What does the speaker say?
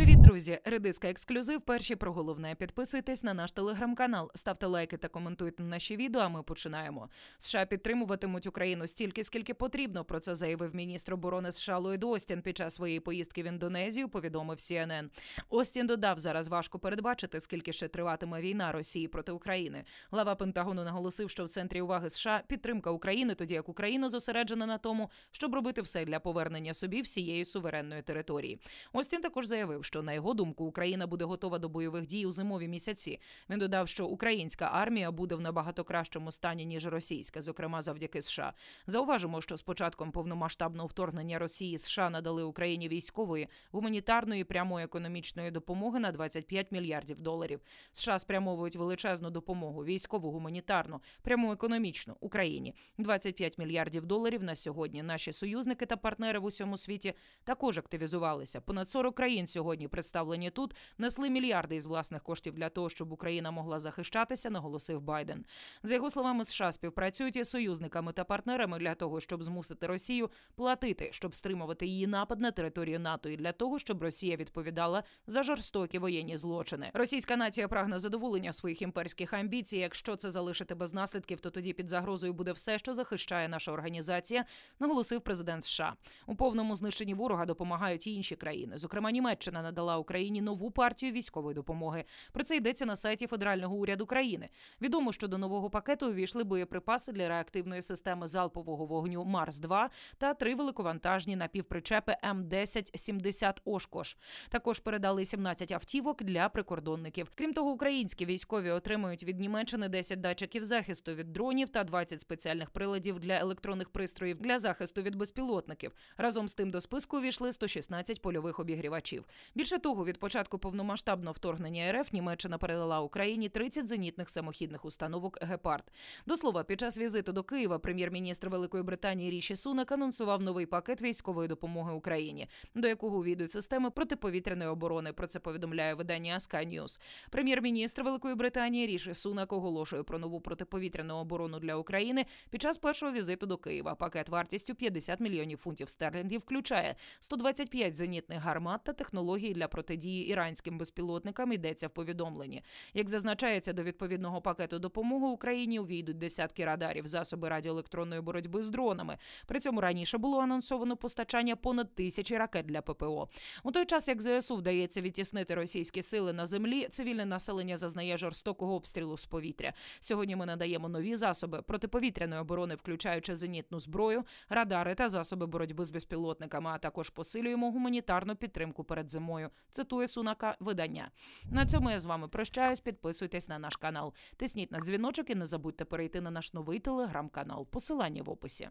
Привіт, друзі! Редиска ексклюзив. Перші про головне. Підписуйтесь на наш телеграм-канал, ставте лайки та коментуйте наші відео. а Ми починаємо. США підтримуватимуть Україну стільки, скільки потрібно. Про це заявив міністр оборони США Ллойд Остін під час своєї поїздки в Індонезію. Повідомив CNN. Остін додав зараз важко передбачити, скільки ще триватиме війна Росії проти України. Глава Пентагону наголосив, що в центрі уваги США підтримка України, тоді як Україна зосереджена на тому, щоб робити все для повернення собі всієї суверенної території. Остін також заявив що на його думку Україна буде готова до бойових дій у зимові місяці. Він додав, що українська армія буде в набагато кращому стані ніж російська, зокрема завдяки США. Зауважимо, що з початком повномасштабного вторгнення Росії США надали Україні військової гуманітарної прямої економічної допомоги на 25 мільярдів доларів. США спрямовують величезну допомогу військову, гуманітарну, пряму економічну Україні 25 мільярдів доларів на сьогодні. Наші союзники та партнери в усьому світі також активізувалися. Понад 40 країн сьогодні сьогодні представлені тут, несли мільярди із власних коштів для того, щоб Україна могла захищатися, наголосив Байден. За його словами, США співпрацюють із союзниками та партнерами для того, щоб змусити Росію платити, щоб стримувати її напад на територію НАТО і для того, щоб Росія відповідала за жорстокі воєнні злочини. Російська нація прагне задоволення своїх імперських амбіцій. Якщо це залишити без наслідків, то тоді під загрозою буде все, що захищає наша організація, наголосив президент США. У повному знищенні ворога допомагають і інші країни, зокрема Німеччина надала Україні нову партію військової допомоги. Про це йдеться на сайті федерального уряду країни. Відомо, що до нового пакету увійшли боєприпаси для реактивної системи залпового вогню Марс 2 та три великовантажні напівпричепи М 10 70 Ошкош. Також передали 17 автівок для прикордонників. Крім того, українські військові отримують від Німеччини 10 датчиків захисту від дронів та 20 спеціальних приладів для електронних пристроїв для захисту від безпілотників. Разом з тим до списку увійшли 116 польових обігрівачів. Більше того, від початку повномасштабного вторгнення РФ Німеччина передала Україні 30 зенітних самохідних установок Гепард. До слова, під час візиту до Києва прем'єр-міністр Великої Британії Ріші Сунак анонсував новий пакет військової допомоги Україні, до якого увійдуть системи протиповітряної оборони. Про це повідомляє видання Sky News. Прем'єр-міністр Великої Британії Ріші Сунак оголошує про нову протиповітряну оборону для України під час першого візиту до Києва. Пакет вартістю 50 мільйонів фунтів стерлінгів включає 125 зенітних гармат та технологій для протидії іранським безпілотникам йдеться в повідомленні. Як зазначається до відповідного пакету допомоги Україні, увійдуть десятки радарів, засоби радіоелектронної боротьби з дронами. При цьому раніше було анонсовано постачання понад тисячі ракет для ППО. У той час як ЗСУ вдається відтіснити російські сили на землі, цивільне населення зазнає жорстокого обстрілу з повітря. Сьогодні ми надаємо нові засоби протиповітряної оборони, включаючи зенітну зброю, радари та засоби боротьби з безпілотниками. А також посилюємо гуманітарну підтримку перед зимою прямою. Цитує сунака видання. На цьому я з вами прощаюсь. Підписуйтесь на наш канал. Тисніть на дзвіночок і не забудьте перейти на наш новий телеграм-канал. Посилання в описі.